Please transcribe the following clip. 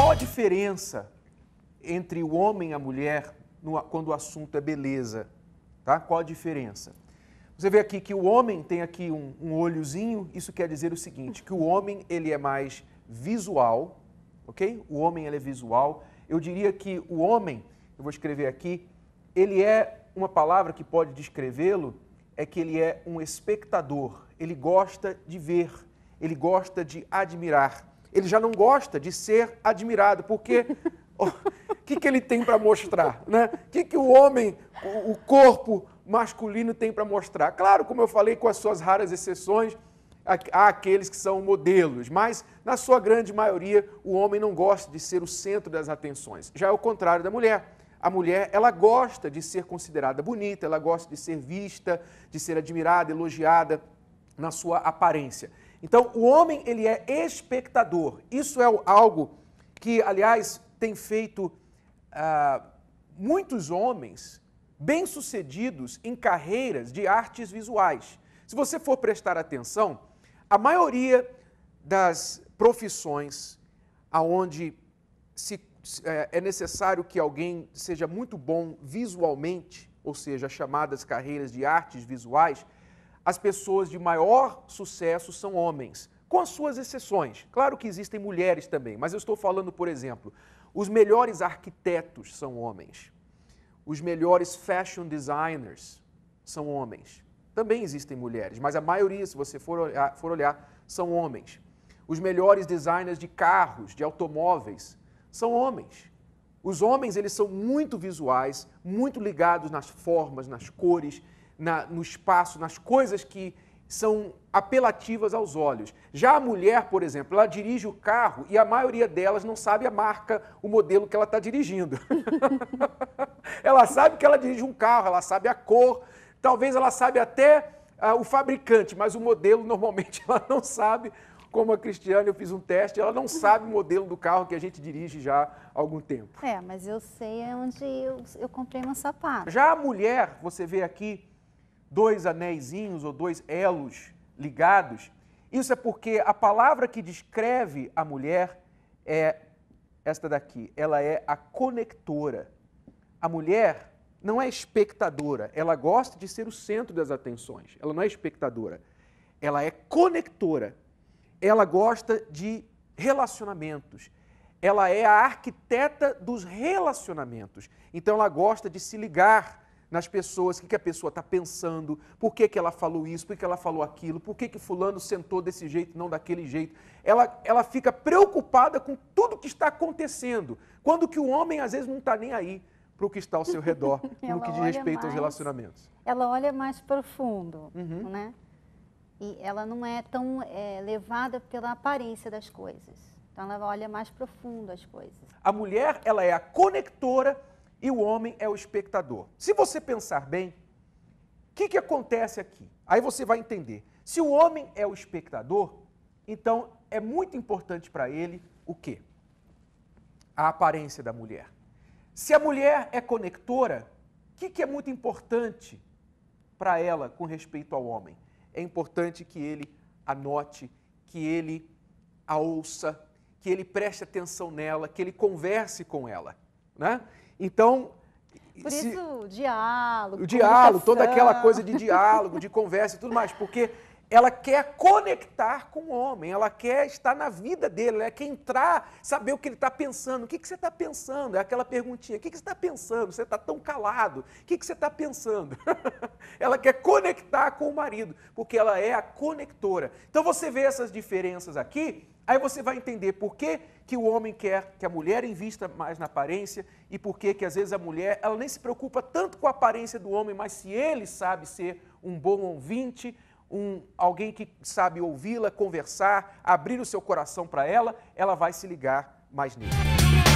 Qual a diferença entre o homem e a mulher no, quando o assunto é beleza? Tá? Qual a diferença? Você vê aqui que o homem tem aqui um, um olhozinho, isso quer dizer o seguinte, que o homem ele é mais visual, ok? O homem ele é visual. Eu diria que o homem, eu vou escrever aqui, ele é uma palavra que pode descrevê-lo é que ele é um espectador, ele gosta de ver, ele gosta de admirar ele já não gosta de ser admirado, porque o que, que ele tem para mostrar? O né? que, que o homem, o, o corpo masculino tem para mostrar? Claro, como eu falei, com as suas raras exceções, há aqueles que são modelos, mas na sua grande maioria o homem não gosta de ser o centro das atenções. Já é o contrário da mulher. A mulher, ela gosta de ser considerada bonita, ela gosta de ser vista, de ser admirada, elogiada na sua aparência. Então, o homem, ele é espectador. Isso é algo que, aliás, tem feito ah, muitos homens bem-sucedidos em carreiras de artes visuais. Se você for prestar atenção, a maioria das profissões aonde se, é, é necessário que alguém seja muito bom visualmente, ou seja, chamadas carreiras de artes visuais, as pessoas de maior sucesso são homens, com as suas exceções. Claro que existem mulheres também, mas eu estou falando, por exemplo, os melhores arquitetos são homens. Os melhores fashion designers são homens. Também existem mulheres, mas a maioria, se você for olhar, for olhar são homens. Os melhores designers de carros, de automóveis, são homens. Os homens, eles são muito visuais, muito ligados nas formas, nas cores, na, no espaço, nas coisas que são apelativas aos olhos. Já a mulher, por exemplo, ela dirige o carro e a maioria delas não sabe a marca, o modelo que ela está dirigindo. ela sabe que ela dirige um carro, ela sabe a cor, talvez ela sabe até ah, o fabricante, mas o modelo normalmente ela não sabe. Como a Cristiane, eu fiz um teste, ela não sabe o modelo do carro que a gente dirige já há algum tempo. É, mas eu sei onde eu, eu comprei meu sapato. Já a mulher, você vê aqui, dois anéisinhos ou dois elos ligados. Isso é porque a palavra que descreve a mulher é esta daqui, ela é a conectora. A mulher não é espectadora, ela gosta de ser o centro das atenções, ela não é espectadora, ela é conectora. Ela gosta de relacionamentos, ela é a arquiteta dos relacionamentos, então ela gosta de se ligar nas pessoas, o que, que a pessoa está pensando, por que, que ela falou isso, por que, que ela falou aquilo, por que, que fulano sentou desse jeito, não daquele jeito. Ela, ela fica preocupada com tudo que está acontecendo, quando que o homem às vezes não está nem aí para o que está ao seu redor, no que diz respeito mais, aos relacionamentos. Ela olha mais profundo, uhum. né? E ela não é tão é, levada pela aparência das coisas. Então ela olha mais profundo as coisas. A mulher, ela é a conectora e o homem é o espectador. Se você pensar bem, o que, que acontece aqui? Aí você vai entender. Se o homem é o espectador, então é muito importante para ele o quê? A aparência da mulher. Se a mulher é conectora, o que, que é muito importante para ela com respeito ao homem? É importante que ele anote, que ele a ouça, que ele preste atenção nela, que ele converse com ela. Né? Então. Por se, o diálogo. O diálogo, toda aquela coisa de diálogo, de conversa e tudo mais, porque ela quer conectar com o homem, ela quer estar na vida dele, ela quer entrar, saber o que ele está pensando. O que, que você está pensando? É aquela perguntinha: o que, que você está pensando? Você está tão calado, o que, que você está pensando? ela quer conectar com o marido, porque ela é a conectora. Então você vê essas diferenças aqui, aí você vai entender por que, que o homem quer que a mulher invista mais na aparência e por que, que às vezes a mulher ela nem se preocupa tanto com a aparência do homem, mas se ele sabe ser um bom ouvinte um, alguém que sabe ouvi-la, conversar, abrir o seu coração para ela, ela vai se ligar mais nisso.